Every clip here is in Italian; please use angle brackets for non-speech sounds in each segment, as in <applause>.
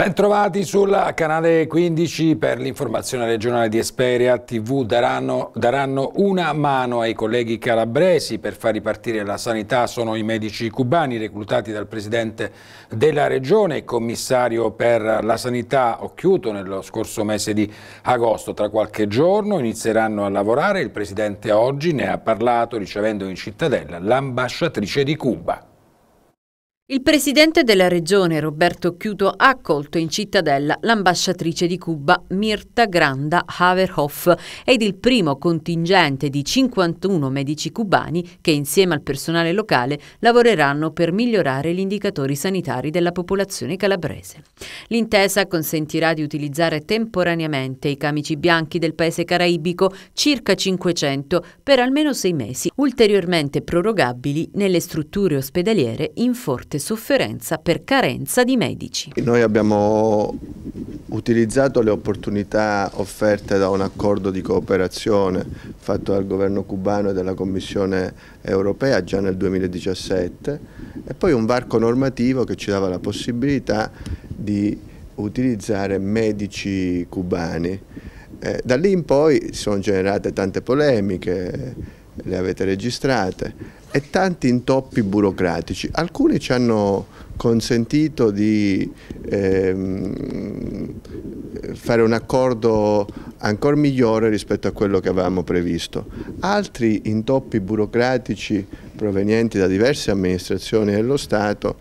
Bentrovati sul canale 15 per l'informazione regionale di Esperia TV daranno, daranno, una mano ai colleghi calabresi per far ripartire la sanità sono i medici cubani reclutati dal presidente della regione e commissario per la sanità Occhiuto nello scorso mese di agosto. Tra qualche giorno inizieranno a lavorare, il presidente oggi ne ha parlato ricevendo in cittadella l'ambasciatrice di Cuba. Il presidente della regione Roberto Chiuto ha accolto in cittadella l'ambasciatrice di Cuba Mirta Granda Haverhoff ed il primo contingente di 51 medici cubani che insieme al personale locale lavoreranno per migliorare gli indicatori sanitari della popolazione calabrese. L'intesa consentirà di utilizzare temporaneamente i camici bianchi del paese caraibico, circa 500, per almeno sei mesi, ulteriormente prorogabili nelle strutture ospedaliere in forte sofferenza per carenza di medici. Noi abbiamo utilizzato le opportunità offerte da un accordo di cooperazione fatto dal governo cubano e dalla Commissione europea già nel 2017 e poi un varco normativo che ci dava la possibilità di utilizzare medici cubani. Eh, da lì in poi si sono generate tante polemiche, le avete registrate e tanti intoppi burocratici. Alcuni ci hanno consentito di ehm, fare un accordo ancora migliore rispetto a quello che avevamo previsto. Altri intoppi burocratici provenienti da diverse amministrazioni dello Stato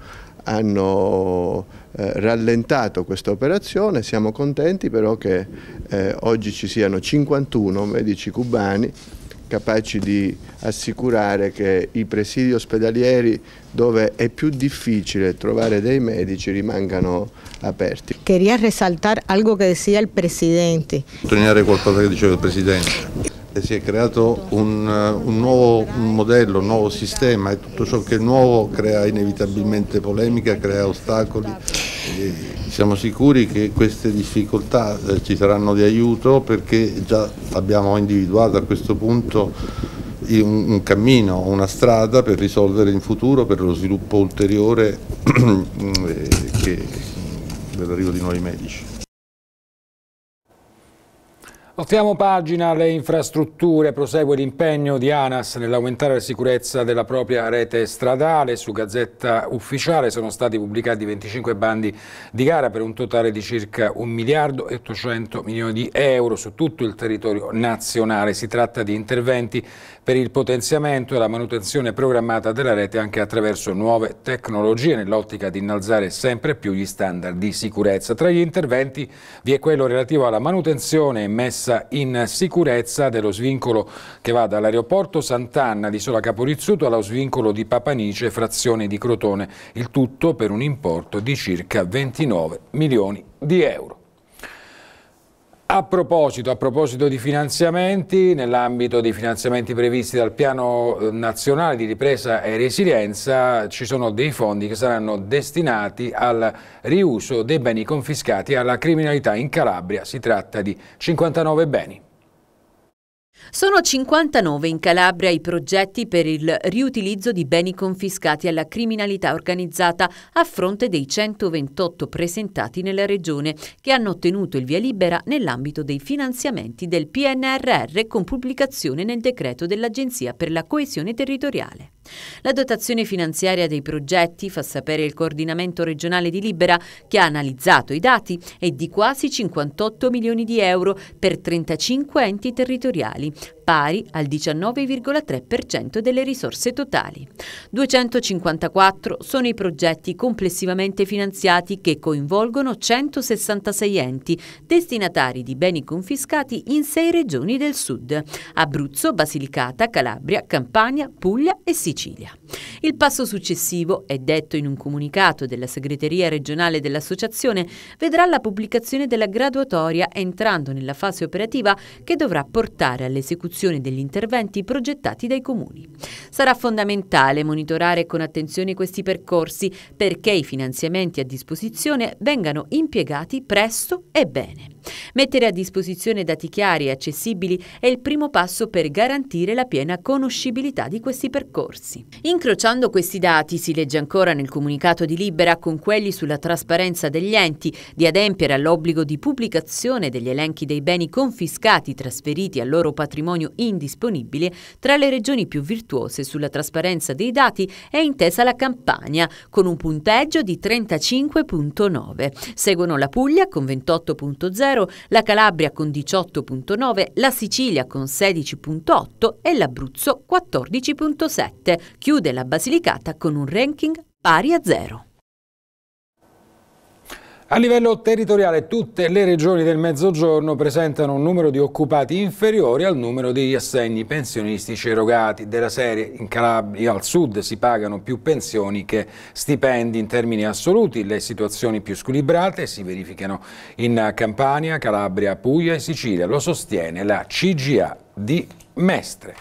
hanno eh, rallentato questa operazione, siamo contenti però che eh, oggi ci siano 51 medici cubani capaci di assicurare che i presidi ospedalieri dove è più difficile trovare dei medici rimangano aperti. Queria risaltare algo che diceva il presidente. Sottolineare qualcosa che diceva il presidente. E eh, si è creato un, eh, un nuovo modello, un nuovo sistema e tutto ciò che è nuovo crea inevitabilmente polemica, crea ostacoli. Eh, siamo sicuri che queste difficoltà eh, ci saranno di aiuto perché già abbiamo individuato a questo punto un, cammino, una strada per risolvere in futuro, per lo sviluppo ulteriore <clears throat> eh, dell'arrivo di nuovi medici. Voltiamo pagina alle infrastrutture, prosegue l'impegno di ANAS nell'aumentare la sicurezza della propria rete stradale. Su Gazzetta Ufficiale sono stati pubblicati 25 bandi di gara per un totale di circa 1 miliardo e 800 milioni di euro su tutto il territorio nazionale. Si tratta di interventi per il potenziamento e la manutenzione programmata della rete anche attraverso nuove tecnologie nell'ottica di innalzare sempre più gli standard di sicurezza. Tra gli interventi vi è quello relativo alla manutenzione e messa messa in sicurezza dello svincolo che va dall'aeroporto Sant'Anna di Sola Caporizzuto allo svincolo di Papanice, frazione di Crotone, il tutto per un importo di circa 29 milioni di euro. A proposito, a proposito, di finanziamenti, nell'ambito dei finanziamenti previsti dal Piano eh, Nazionale di Ripresa e Resilienza ci sono dei fondi che saranno destinati al riuso dei beni confiscati alla criminalità in Calabria. Si tratta di 59 beni. Sono 59 in Calabria i progetti per il riutilizzo di beni confiscati alla criminalità organizzata a fronte dei 128 presentati nella regione che hanno ottenuto il via libera nell'ambito dei finanziamenti del PNRR con pubblicazione nel decreto dell'Agenzia per la coesione territoriale. La dotazione finanziaria dei progetti fa sapere il coordinamento regionale di Libera che ha analizzato i dati è di quasi 58 milioni di euro per 35 enti territoriali, pari al 19,3% delle risorse totali. 254 sono i progetti complessivamente finanziati che coinvolgono 166 enti, destinatari di beni confiscati in sei regioni del sud, Abruzzo, Basilicata, Calabria, Campania, Puglia e Sicilia. Sicilia. Il passo successivo, è detto in un comunicato della segreteria regionale dell'associazione, vedrà la pubblicazione della graduatoria entrando nella fase operativa che dovrà portare all'esecuzione degli interventi progettati dai comuni. Sarà fondamentale monitorare con attenzione questi percorsi perché i finanziamenti a disposizione vengano impiegati presto e bene. Mettere a disposizione dati chiari e accessibili è il primo passo per garantire la piena conoscibilità di questi percorsi prezzi. Incrociando questi dati, si legge ancora nel comunicato di Libera, con quelli sulla trasparenza degli enti, di adempiere all'obbligo di pubblicazione degli elenchi dei beni confiscati, trasferiti al loro patrimonio indisponibile, tra le regioni più virtuose sulla trasparenza dei dati è intesa la Campania, con un punteggio di 35.9. Seguono la Puglia con 28.0, la Calabria con 18.9, la Sicilia con 16.8 e l'Abruzzo 14.7 chiude la Basilicata con un ranking pari a zero. A livello territoriale tutte le regioni del Mezzogiorno presentano un numero di occupati inferiore al numero degli assegni pensionistici erogati della serie. In Calabria al sud si pagano più pensioni che stipendi in termini assoluti. Le situazioni più squilibrate si verificano in Campania, Calabria, Puglia e Sicilia. Lo sostiene la CGA di Mestre.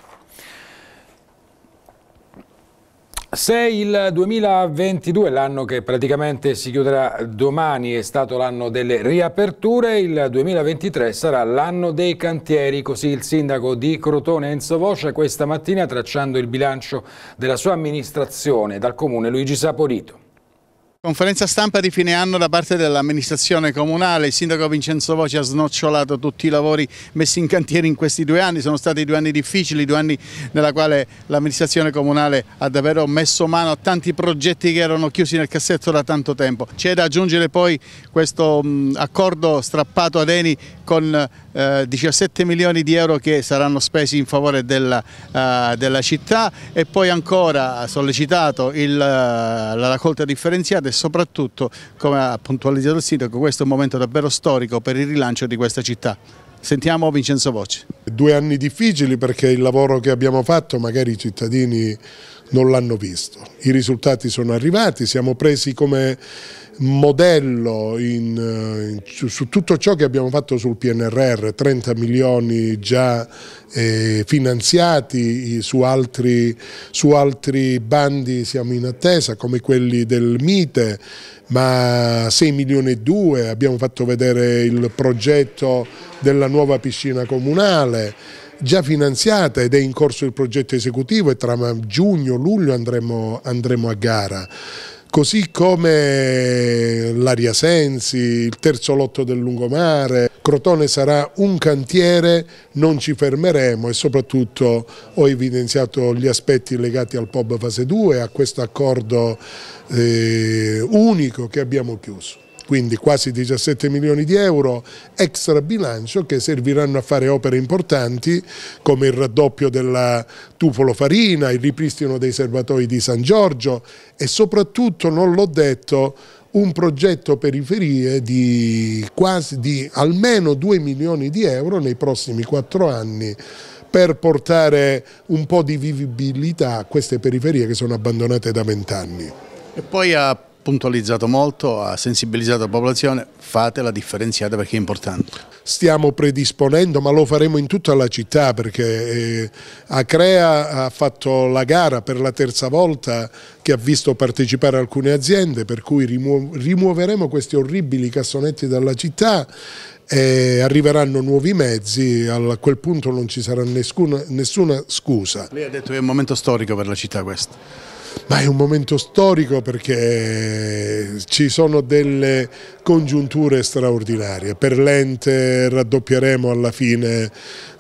Se il 2022, l'anno che praticamente si chiuderà domani, è stato l'anno delle riaperture, il 2023 sarà l'anno dei cantieri, così il sindaco di Crotone Enzo Voce questa mattina tracciando il bilancio della sua amministrazione dal comune Luigi Saporito. Conferenza stampa di fine anno da parte dell'amministrazione comunale, il sindaco Vincenzo Voci ha snocciolato tutti i lavori messi in cantiere in questi due anni, sono stati due anni difficili, due anni nella quale l'amministrazione comunale ha davvero messo mano a tanti progetti che erano chiusi nel cassetto da tanto tempo. C'è da aggiungere poi questo accordo strappato ad Eni con eh, eh, 17 milioni di euro che saranno spesi in favore della, eh, della città e poi ancora sollecitato il, eh, la raccolta differenziata e soprattutto, come ha puntualizzato il sindaco, questo è un momento davvero storico per il rilancio di questa città. Sentiamo Vincenzo Voce. Due anni difficili perché il lavoro che abbiamo fatto magari i cittadini non l'hanno visto. I risultati sono arrivati, siamo presi come modello in, eh, in, su tutto ciò che abbiamo fatto sul PNRR, 30 milioni già eh, finanziati, su altri, su altri bandi siamo in attesa come quelli del Mite, ma 6 milioni e 2, abbiamo fatto vedere il progetto della nuova piscina comunale già finanziata ed è in corso il progetto esecutivo e tra giugno e luglio andremo, andremo a gara così come l'Aria Sensi, il terzo lotto del lungomare. Crotone sarà un cantiere, non ci fermeremo e soprattutto ho evidenziato gli aspetti legati al POB fase 2, a questo accordo eh, unico che abbiamo chiuso quindi quasi 17 milioni di euro extra bilancio che serviranno a fare opere importanti come il raddoppio della Tupolo Farina, il ripristino dei serbatoi di San Giorgio e soprattutto, non l'ho detto, un progetto periferie di, quasi, di almeno 2 milioni di euro nei prossimi 4 anni per portare un po' di vivibilità a queste periferie che sono abbandonate da vent'anni. E poi a puntualizzato molto, ha sensibilizzato la popolazione, fatela differenziata perché è importante. Stiamo predisponendo, ma lo faremo in tutta la città perché eh, Acrea ha fatto la gara per la terza volta che ha visto partecipare alcune aziende, per cui rimuoveremo questi orribili cassonetti dalla città e arriveranno nuovi mezzi, a quel punto non ci sarà nessuna, nessuna scusa. Lei ha detto che è un momento storico per la città questo ma è un momento storico perché ci sono delle congiunture straordinarie. Per l'ente raddoppieremo alla fine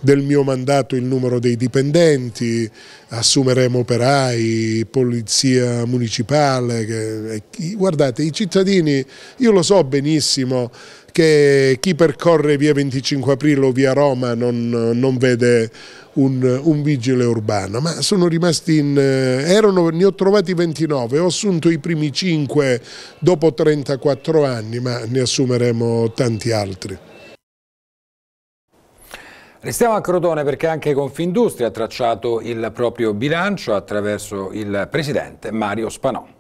del mio mandato il numero dei dipendenti, assumeremo operai, polizia municipale. Guardate, i cittadini, io lo so benissimo, che chi percorre via 25 aprile o via Roma non, non vede un, un, vigile urbano, ma sono rimasti in... Eh, erano, ne ho trovati 29, ho assunto i primi 5 dopo 34 anni, ma ne assumeremo tanti altri. Restiamo a Crotone perché anche Confindustria ha tracciato il proprio bilancio attraverso il presidente Mario Spanò.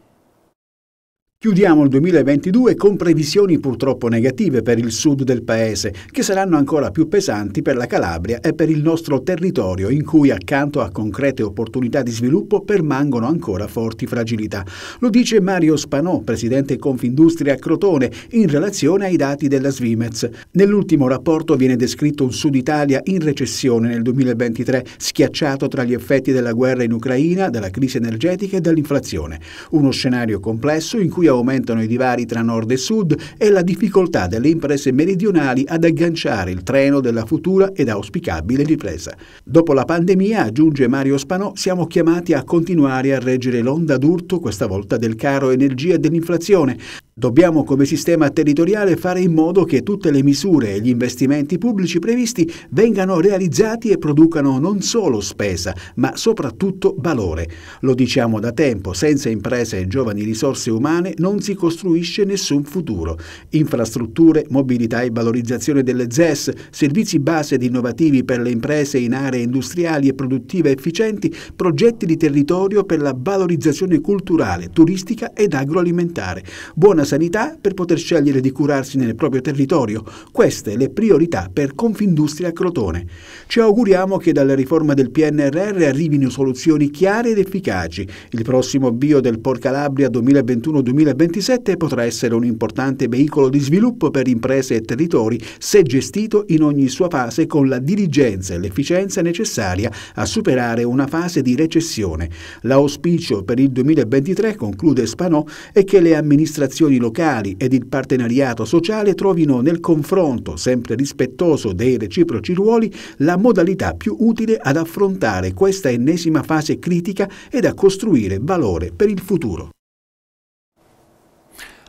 Chiudiamo il 2022 con previsioni purtroppo negative per il sud del paese, che saranno ancora più pesanti per la Calabria e per il nostro territorio, in cui accanto a concrete opportunità di sviluppo permangono ancora forti fragilità. Lo dice Mario Spanò, presidente Confindustria Crotone, in relazione ai dati della Svimez. Nell'ultimo rapporto viene descritto un Sud Italia in recessione nel 2023, schiacciato tra gli effetti della guerra in Ucraina, della crisi energetica e dell'inflazione. Uno scenario complesso in cui Puglia aumentano i divari tra nord e sud e la difficoltà delle imprese meridionali ad agganciare il treno della futura ed auspicabile ripresa. Dopo la pandemia, aggiunge Mario Spanò, siamo chiamati a continuare a reggere l'onda d'urto, questa volta del caro energia e dell'inflazione, Dobbiamo come sistema territoriale fare in modo che tutte le misure e gli investimenti pubblici previsti vengano realizzati e producano non solo spesa, ma soprattutto valore. Lo diciamo da tempo, senza imprese e giovani risorse umane non si costruisce nessun futuro. Infrastrutture, mobilità e valorizzazione delle ZES, servizi base ed innovativi per le imprese in aree industriali e produttive efficienti, progetti di territorio per la valorizzazione culturale, turistica ed agroalimentare. Buona sanità per poter scegliere di curarsi nel proprio territorio. Queste le priorità per Confindustria Crotone. Ci auguriamo che dalla riforma del PNRR arrivino soluzioni chiare ed efficaci. Il prossimo avvio del Calabria 2021-2027 potrà essere un importante veicolo di sviluppo per imprese e territori se gestito in ogni sua fase con la diligenza e l'efficienza necessaria a superare una fase di recessione. L'auspicio per il 2023, conclude Spanò, è che le amministrazioni locali ed il partenariato sociale trovino nel confronto, sempre rispettoso dei reciproci ruoli, la modalità più utile ad affrontare questa ennesima fase critica ed a costruire valore per il futuro.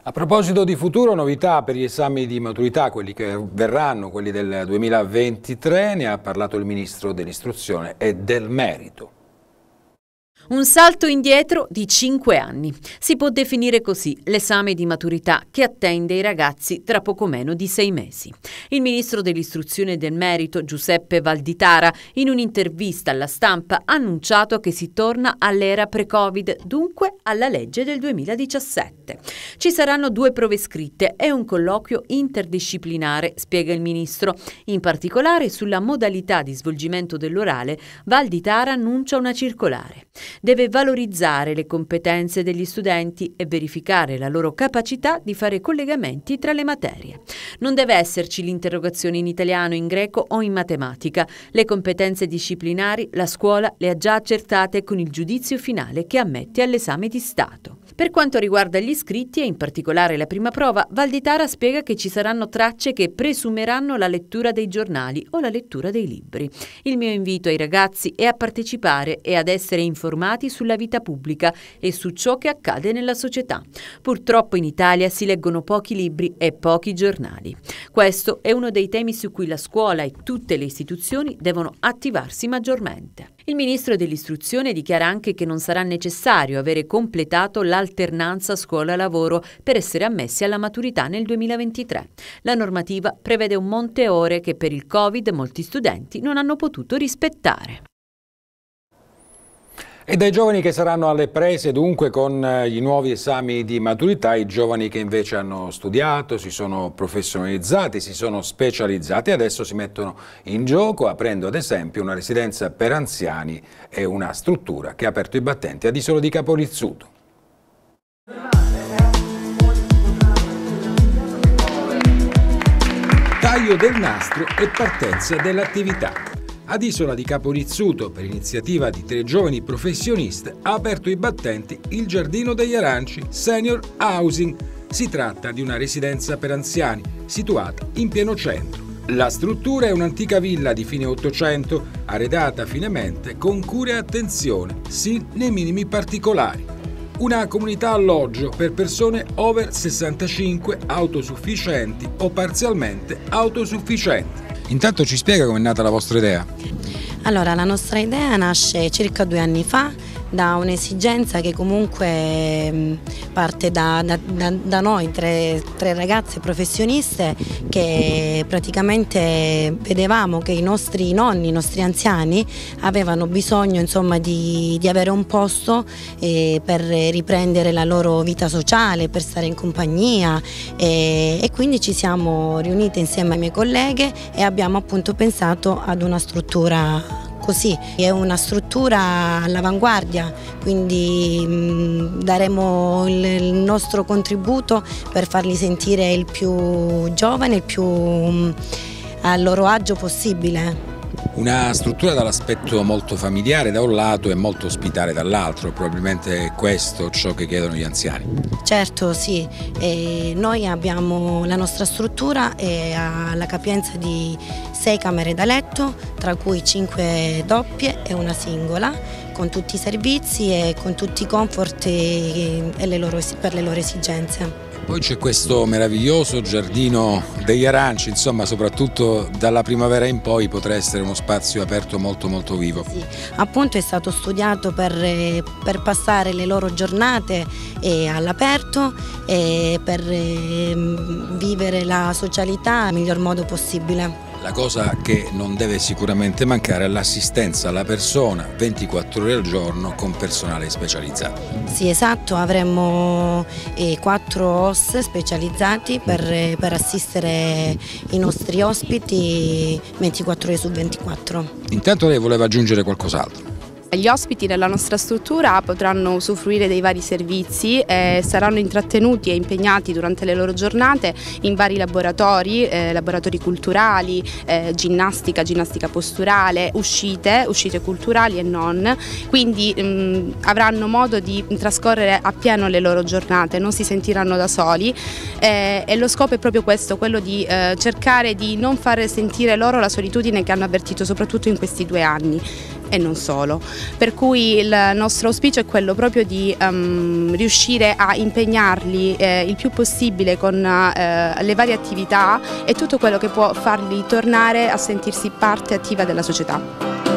A proposito di futuro, novità per gli esami di maturità, quelli che verranno, quelli del 2023, ne ha parlato il Ministro dell'Istruzione e del Merito. Un salto indietro di 5 anni. Si può definire così l'esame di maturità che attende i ragazzi tra poco meno di 6 mesi. Il ministro dell'istruzione e del merito, Giuseppe Valditara, in un'intervista alla stampa ha annunciato che si torna all'era pre-Covid, dunque alla legge del 2017. Ci saranno due prove scritte e un colloquio interdisciplinare, spiega il ministro. In particolare sulla modalità di svolgimento dell'orale, Valditara annuncia una circolare. Deve valorizzare le competenze degli studenti e verificare la loro capacità di fare collegamenti tra le materie. Non deve esserci l'interrogazione in italiano, in greco o in matematica. Le competenze disciplinari la scuola le ha già accertate con il giudizio finale che ammette all'esame di Stato. Per quanto riguarda gli iscritti e in particolare la prima prova, Valditara spiega che ci saranno tracce che presumeranno la lettura dei giornali o la lettura dei libri. Il mio invito ai ragazzi è a partecipare e ad essere informati sulla vita pubblica e su ciò che accade nella società. Purtroppo in Italia si leggono pochi libri e pochi giornali. Questo è uno dei temi su cui la scuola e tutte le istituzioni devono attivarsi maggiormente. Il ministro dell'istruzione dichiara anche che non sarà necessario avere completato l'alternanza scuola-lavoro per essere ammessi alla maturità nel 2023. La normativa prevede un monte ore che per il Covid molti studenti non hanno potuto rispettare. E dai giovani che saranno alle prese dunque con eh, i nuovi esami di maturità, i giovani che invece hanno studiato, si sono professionalizzati, si sono specializzati e adesso si mettono in gioco aprendo ad esempio una residenza per anziani e una struttura che ha aperto i battenti a Disolo di Capolizzuto. Taglio del nastro e partenza dell'attività ad Isola di Caporizzuto, per iniziativa di tre giovani professionisti, ha aperto i battenti il Giardino degli Aranci Senior Housing. Si tratta di una residenza per anziani, situata in pieno centro. La struttura è un'antica villa di fine Ottocento, arredata finemente con cura e attenzione, sin nei minimi particolari una comunità alloggio per persone over 65 autosufficienti o parzialmente autosufficienti. Intanto ci spiega com'è nata la vostra idea. Allora, la nostra idea nasce circa due anni fa da un'esigenza che comunque mm, parte da, da, da noi, tre, tre, ragazze professioniste che praticamente vedevamo che i nostri nonni, i nostri anziani avevano bisogno insomma, di, di, avere un posto eh, per riprendere la loro vita sociale, per stare in compagnia eh, e quindi ci siamo riunite insieme ai miei colleghe e abbiamo appunto pensato ad una struttura così, è una struttura all'avanguardia, quindi mh, mm, daremo il, il, nostro contributo per farli sentire il più giovane, il più mh, mm, a loro agio possibile. Una struttura dall'aspetto molto familiare da un lato e molto ospitale dall'altro, probabilmente è questo ciò che chiedono gli anziani. Certo sì, e noi abbiamo la nostra struttura e ha la capienza di sei camere da letto, tra cui cinque doppie e una singola, con tutti i servizi e con tutti i comfort e le loro, per le loro esigenze. Poi c'è questo meraviglioso giardino degli aranci, insomma soprattutto dalla primavera in poi potrà essere uno spazio aperto molto molto vivo. Sì, appunto è stato studiato per, eh, per passare le loro giornate eh, all'aperto e eh, per ehm, vivere la socialità nel miglior modo possibile. La cosa che non deve sicuramente mancare è l'assistenza alla persona 24 ore al giorno con personale specializzato. Sì esatto, avremo eh, quattro OS specializzati per, mm. eh, per assistere i nostri ospiti 24 ore su 24. Intanto lei voleva aggiungere qualcos'altro? Gli ospiti della nostra struttura potranno usufruire dei vari servizi, eh, saranno intrattenuti e impegnati durante le loro giornate in vari laboratori, eh, laboratori culturali, eh, ginnastica, ginnastica posturale, uscite, uscite culturali e non, quindi mh, mm, avranno modo di trascorrere appieno le loro giornate, non si sentiranno da soli eh, e lo scopo è proprio questo, quello di eh, cercare di non far sentire loro la solitudine che hanno avvertito soprattutto in questi due anni e non solo. Per cui il nostro auspicio è quello proprio di um, riuscire a impegnarli eh, il più possibile con eh, le varie attività e tutto quello che può farli tornare a sentirsi parte attiva della società.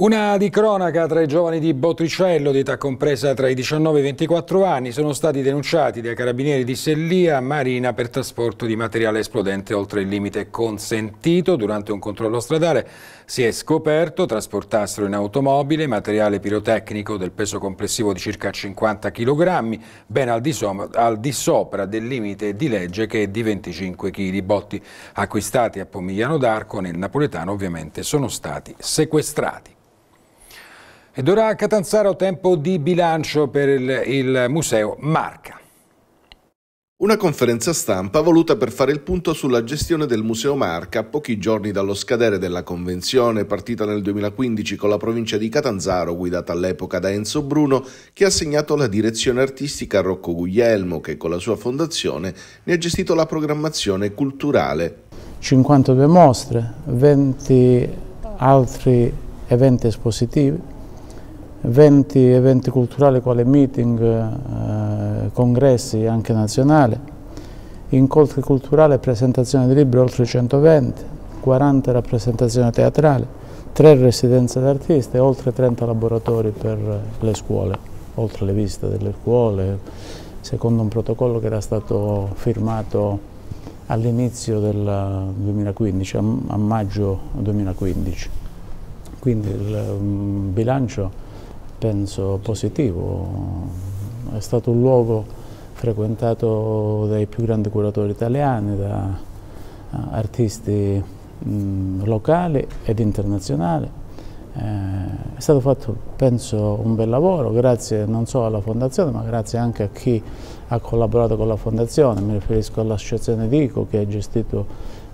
Una di cronaca tra i giovani di Botricello, di età compresa tra i 19 e i 24 anni, sono stati denunciati dai carabinieri di Sellia Marina per trasporto di materiale esplodente oltre il limite consentito. Durante un controllo stradale si è scoperto trasportassero in automobile materiale pirotecnico del peso complessivo di circa 50 kg, ben al di, sopra, al di sopra del limite di legge che è di 25 kg. I Botti acquistati a Pomigliano d'Arco nel napoletano ovviamente sono stati sequestrati. Ed ora a Catanzaro tempo di bilancio per il, il museo Marca. Una conferenza stampa voluta per fare il punto sulla gestione del Museo Marca, pochi giorni dallo scadere della convenzione partita nel 2015 con la provincia di Catanzaro, guidata all'epoca da Enzo Bruno, che ha assegnato la direzione artistica a Rocco Guglielmo, che con la sua fondazione ne ha gestito la programmazione culturale. 52 mostre, 20 altri eventi espositivi, 20 eventi culturali quali meeting, eh, congressi anche nazionali, incontri culturali e presentazioni di libri oltre 120, 40 rappresentazioni teatrali, 3 residenze d'artista e oltre 30 laboratori per le scuole, oltre le visite delle scuole, secondo un protocollo che era stato firmato all'inizio del 2015, a, maggio 2015. Quindi il mm, bilancio penso positivo. È stato un luogo frequentato dai più grandi curatori italiani, da eh, artisti mh, locali ed internazionali. Eh, è stato fatto, penso, un bel lavoro, grazie non solo alla Fondazione, ma grazie anche a chi ha collaborato con la Fondazione. Mi riferisco all'Associazione Dico, che ha gestito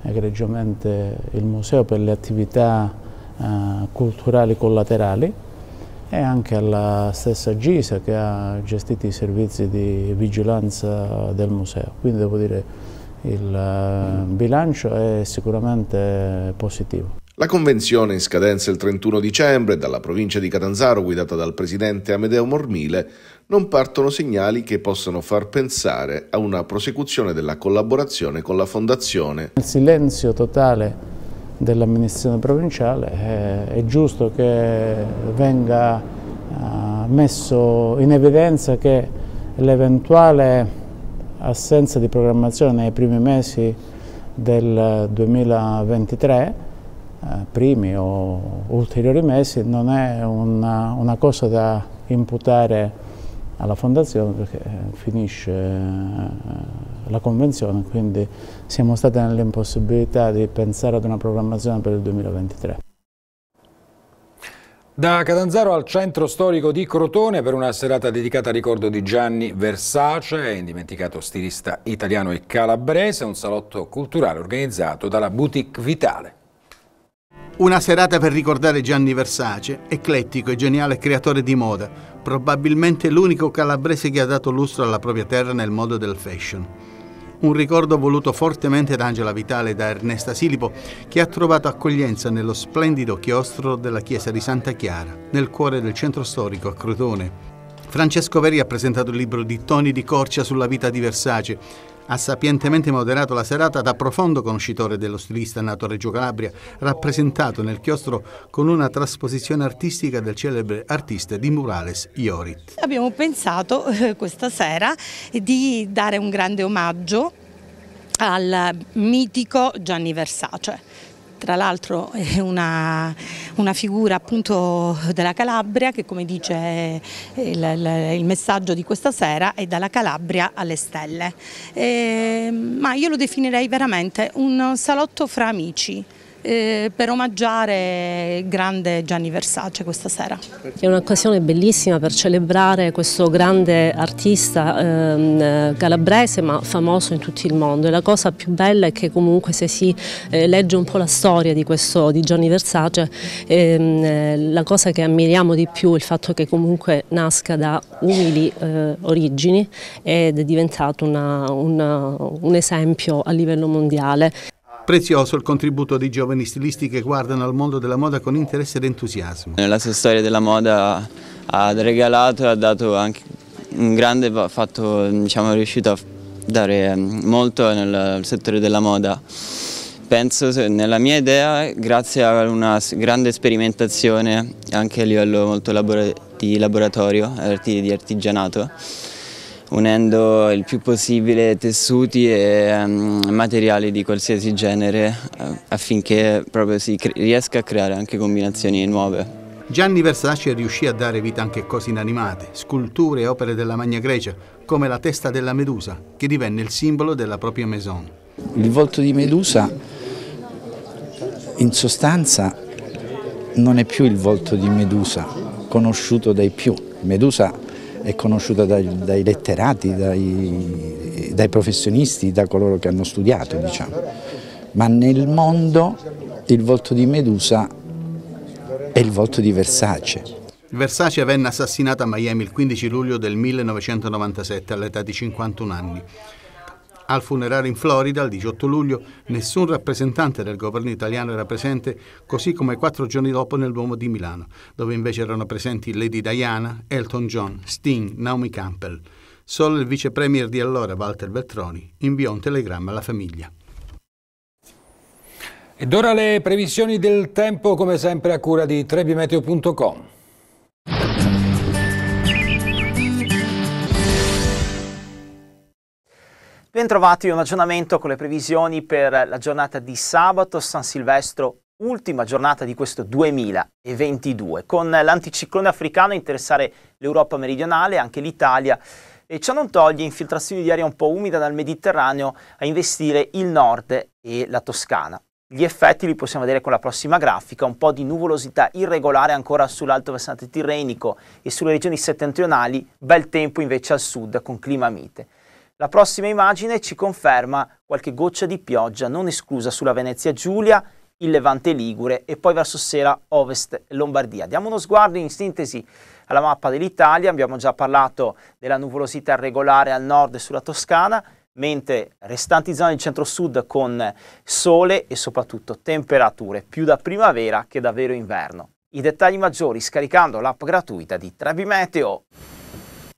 egregiamente il museo per le attività eh, culturali collaterali e anche alla stessa Gisa che ha gestito i servizi di vigilanza del museo. Quindi devo dire che il eh, bilancio è sicuramente positivo. La convenzione in scadenza il 31 dicembre dalla provincia di Catanzaro guidata dal presidente Amedeo Mormile non partono segnali che possano far pensare a una prosecuzione della collaborazione con la fondazione. Il silenzio totale dell'amministrazione provinciale, eh, è giusto che venga eh, messo in evidenza che l'eventuale assenza di programmazione nei primi mesi del 2023, eh, primi o ulteriori mesi, non è una, una cosa da imputare alla fondazione perché finisce la Convenzione, quindi siamo stati nell'impossibilità di pensare ad una programmazione per il 2023. Da Catanzaro al centro storico di Crotone per una serata dedicata al ricordo di Gianni Versace, indimenticato stilista italiano e calabrese, un salotto culturale organizzato dalla Boutique Vitale. Una serata per ricordare Gianni Versace, eclettico e geniale creatore di moda, probabilmente l'unico calabrese che ha dato lustro alla propria terra nel modo del fashion un ricordo voluto fortemente da Angela Vitale e da Ernesta Silipo, che ha trovato accoglienza nello splendido chiostro della chiesa di Santa Chiara, nel cuore del centro storico a Crotone, Francesco Veri ha presentato il libro di Toni di Corcia sulla vita di Versace. Ha sapientemente moderato la serata da profondo conoscitore dello stilista nato a Reggio Calabria, rappresentato nel chiostro con una trasposizione artistica del celebre artista di murales Iorit. Abbiamo pensato eh, questa sera di dare un grande omaggio al mitico Gianni Versace tra l'altro è una, una, figura appunto della Calabria che come dice il, il, messaggio di questa sera è dalla Calabria alle stelle, e, ehm, ma io lo definirei veramente un salotto fra amici eh, per omaggiare il grande Gianni Versace questa sera. È un'occasione bellissima per celebrare questo grande artista ehm, calabrese ma famoso in tutto il mondo e la cosa più bella è che comunque se si eh, legge un po' la storia di, questo, di Gianni Versace ehm, eh, la cosa che ammiriamo di più è il fatto che comunque nasca da umili eh, origini ed è diventato una, una, un esempio a livello mondiale. Prezioso il contributo di giovani stilisti che guardano al mondo della moda con interesse ed entusiasmo. La sua storia della moda ha regalato e ha dato anche un grande fatto, diciamo, è riuscito a dare mm, molto nel settore della moda. Penso, nella mia idea, grazie a una grande sperimentazione anche a livello molto labora di laboratorio, di artigianato, unendo il più possibile tessuti e mm, materiali di qualsiasi genere eh, affinché proprio si riesca a creare anche combinazioni nuove. Gianni Versace riuscì a dare vita anche a cose inanimate, sculture e opere della Magna Grecia, come la testa della Medusa, che divenne il simbolo della propria maison. Il volto di Medusa, in sostanza, non è più il volto di Medusa conosciuto dai più. Medusa è conosciuta dai, dai letterati, dai, dai, professionisti, da coloro che hanno studiato, diciamo. ma nel mondo il volto di Medusa è il volto di Versace. Versace venne assassinata a Miami il 15 luglio del 1997 all'età di 51 anni. Al funerale in Florida, il 18 luglio, nessun rappresentante del governo italiano era presente, così come quattro giorni dopo nel Duomo di Milano, dove invece erano presenti Lady Diana, Elton John, Sting, Naomi Campbell. Solo il vice premier di allora, Walter Veltroni, inviò un telegramma alla famiglia. Ed ora le previsioni del tempo, come sempre a cura di trebimeteo.com. Bentrovati un aggiornamento con le previsioni per la giornata di sabato San Silvestro, ultima giornata di questo 2022, con l'anticiclone africano a interessare l'Europa meridionale e anche l'Italia. E ciò non toglie infiltrazioni di aria un po' umida dal Mediterraneo a investire il nord e la Toscana. Gli effetti li possiamo vedere con la prossima grafica, un po' di nuvolosità irregolare ancora sull'alto versante tirrenico e sulle regioni settentrionali, bel tempo invece al sud con clima mite. La prossima immagine ci conferma qualche goccia di pioggia non esclusa sulla Venezia Giulia, il Levante Ligure e poi verso sera Ovest Lombardia. Diamo uno sguardo in sintesi alla mappa dell'Italia, abbiamo già parlato della nuvolosità irregolare al nord sulla Toscana, mentre restanti zone del centro-sud con sole e soprattutto temperature più da primavera che davvero inverno. I dettagli maggiori scaricando l'app gratuita di Trebimeteo.